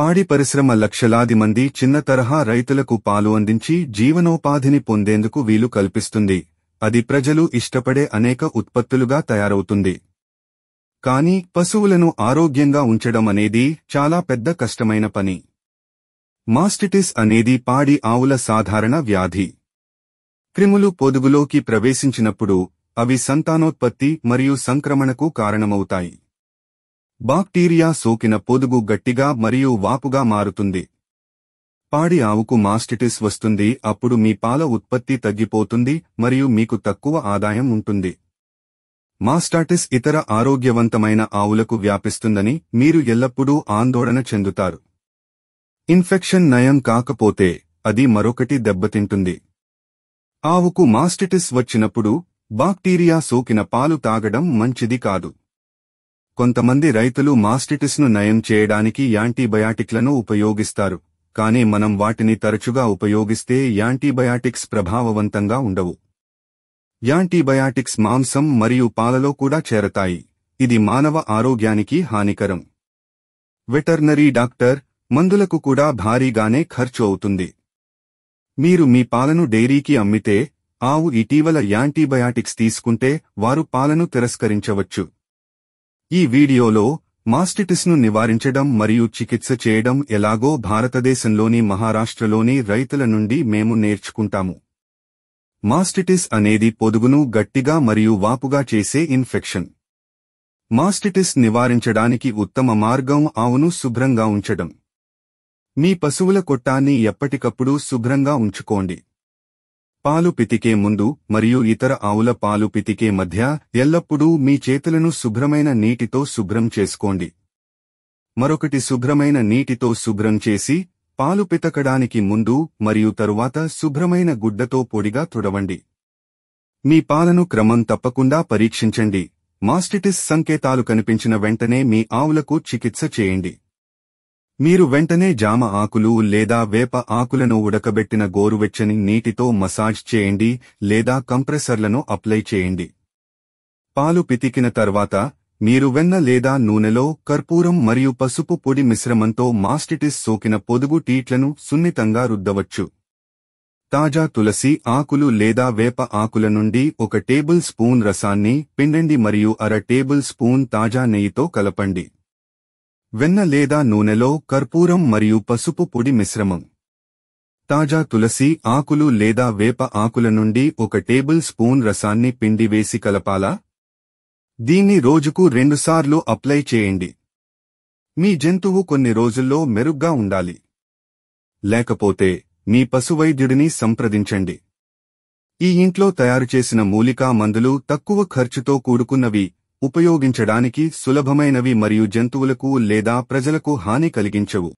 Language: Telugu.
పాడి పరిశ్రమ లక్షలాది మంది చిన్న తరహా రైతులకు పాలు అందించి జీవనోపాధిని పొందేందుకు వీలు కల్పిస్తుంది అది ప్రజలు ఇష్టపడే అనేక ఉత్పత్తులుగా తయారవుతుంది కానీ పశువులను ఆరోగ్యంగా ఉంచడం అనేది చాలా పెద్ద కష్టమైన పని మాస్టిటిస్ అనేది పాడి ఆవుల సాధారణ వ్యాధి క్రిములు పొదుగులోకి ప్రవేశించినప్పుడు అవి సంతానోత్పత్తి మరియు సంక్రమణకు కారణమవుతాయి బాక్టీరియా సోకిన పొదుగు గట్టిగా మరియు వాపుగా మారుతుంది పాడి ఆవుకు మాస్టిటిస్ వస్తుంది అప్పుడు మీ పాల ఉత్పత్తి తగ్గిపోతుంది మరియు మీకు తక్కువ ఆదాయం ఉంటుంది మాస్టాటిస్ ఇతర ఆరోగ్యవంతమైన ఆవులకు వ్యాపిస్తుందని మీరు ఎల్లప్పుడూ ఆందోళన చెందుతారు ఇన్ఫెక్షన్ నయం కాకపోతే అది మరొకటి దెబ్బతింటుంది ఆవుకు మాస్టిటిస్ వచ్చినప్పుడు బాక్టీరియా సోకిన పాలు తాగడం మంచిది కాదు కొంతమంది రైతులు మాస్టిటిస్ను నయం చేయడానికి యాంటీబయాటిక్లను ఉపయోగిస్తారు కానీ మనం వాటిని తరచుగా ఉపయోగిస్తే యాంటీబయాటిక్స్ ప్రభావవంతంగా ఉండవు యాంటీబయాటిక్స్ మాంసం మరియు పాలలో కూడా చేరతాయి ఇది మానవ ఆరోగ్యానికి హానికరం వెటర్నరీ డాక్టర్ మందులకు కూడా భారీగానే ఖర్చు అవుతుంది మీరు మీ పాలను డైరీకి అమ్మితే ఆవు ఇటీవల యాంటీబయాటిక్స్ తీసుకుంటే వారు పాలను తిరస్కరించవచ్చు ఈ వీడియోలో మాస్టిటిస్ను నివారించడం మరియు చికిత్స చేయడం ఎలాగో భారతదేశంలోని మహారాష్ట్రలోని రైతుల నుండి మేము నేర్చుకుంటాము మాస్టిటిస్ అనేది పొదుగును గట్టిగా మరియు వాపుగా చేసే ఇన్ఫెక్షన్ మాస్టిటిస్ నివారించడానికి ఉత్తమ మార్గం ఆవును శుభ్రంగా ఉంచడం మీ పశువుల కొట్టాన్ని ఎప్పటికప్పుడు శుభ్రంగా ఉంచుకోండి పాలు పితికే ముందు మరియు ఇతర ఆవుల పాలు పితికే మధ్య ఎల్లప్పుడూ మీ చేతులను శుభ్రమైన నీటితో శుభ్రం చేసుకోండి మరొకటి శుభ్రమైన నీటితో శుభ్రం చేసి పాలు పితకడానికి ముందు మరియు తరువాత శుభ్రమైన గుడ్డతో పొడిగా తుడవండి మీ పాలను క్రమం తప్పకుండా పరీక్షించండి మాస్టిటిస్ సంకేతాలు కనిపించిన వెంటనే మీ ఆవులకు చికిత్స చేయండి మీరు వెంటనే జామ ఆకులు లేదా వేప ఆకులను ఉడకబెట్టిన గోరువెచ్చని నీటితో మసాజ్ చేయండి లేదా కంప్రెసర్లను అప్లై చేయండి పాలు పితికిన తర్వాత మీరు వెన్న లేదా నూనెలో కర్పూరం మరియు పసుపు పొడి మిశ్రమంతో మాస్టిటిస్ సోకిన పొదుగు టీట్లను సున్నితంగా రుద్దవచ్చు తాజా తులసి ఆకులు లేదా వేప ఆకుల నుండి ఒక టేబుల్ స్పూన్ రసాన్ని పిండండి మరియు అర టేబుల్ స్పూన్ తాజా నెయ్యితో కలపండి వెన్న లేదా నూనెలో కర్పూరం మరియు పసుపు పొడి మిశ్రమం తాజా తులసి ఆకులు లేదా వేప ఆకుల నుండి ఒక టేబుల్ స్పూన్ రసాన్ని పిండి వేసి కలపాలా దీన్ని రోజుకు రెండుసార్లు అప్లై చేయండి మీ జంతువు కొన్ని రోజుల్లో మెరుగ్గా ఉండాలి లేకపోతే మీ పశువైద్యుడిని సంప్రదించండి ఈ ఇంట్లో తయారు చేసిన మూలికా మందులు తక్కువ ఖర్చుతో కూడుకున్నవి ఉపయోగించడానికి సులభమైనవి మరియు జంతువులకు లేదా ప్రజలకు హాని కలిగించవు